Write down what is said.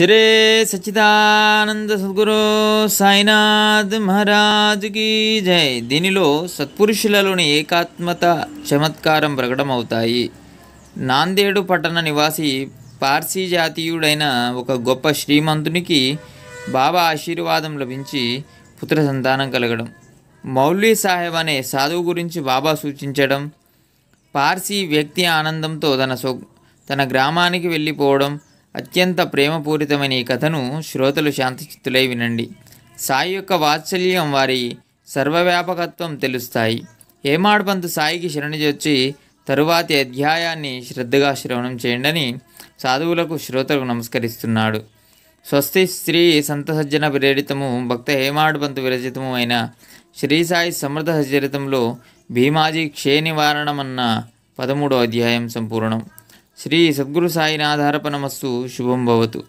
శ్రీ సచిదానంద సద్గురు సాయినాథ్ మహారాజ్ కి జై దీనిలో సత్పురుషులలోని ఏకాత్మత చమత్కారం ప్రకటమవుతాయి నాందేడు పట్టణ నివాసి పార్సీ జాతీయుడైన ఒక గొప్ప శ్రీమంతునికి బాబా ఆశీర్వాదం లభించి పుత్ర సంతానం కలగడం మౌలి సాహెబ్ అనే సాధువు గురించి బాబా సూచించడం పార్సీ వ్యక్తి ఆనందంతో తన తన గ్రామానికి వెళ్ళిపోవడం అత్యంత ప్రేమపూరితమైన ఈ కథను శ్రోతలు శాంతచిత్తులై వినండి సాయి యొక్క వాత్సల్యం వారి సర్వవ్యాపకత్వం తెలుస్తాయి ఏమాడ్బంతు సాయికి శరణిజొచ్చి తరువాతి అధ్యాయాన్ని శ్రద్ధగా శ్రవణం చేయండి సాధువులకు శ్రోతలకు నమస్కరిస్తున్నాడు స్వస్తి స్త్రీ సంతసజ్జన ప్రేరితము భక్త హేమాడ్పంత్ విరచితము అయిన శ్రీ సాయి సమర్థ సచరితంలో భీమాజీ క్షయ నివారణమన్న పదమూడో అధ్యాయం సంపూర్ణం ಶ್ರೀ ಸದ್ಗುರು ಸಾಯಿನಾಥಾರ್ಪಣಮಸ್ಸು ಶುಭಂ ಶುಭಂಭವತು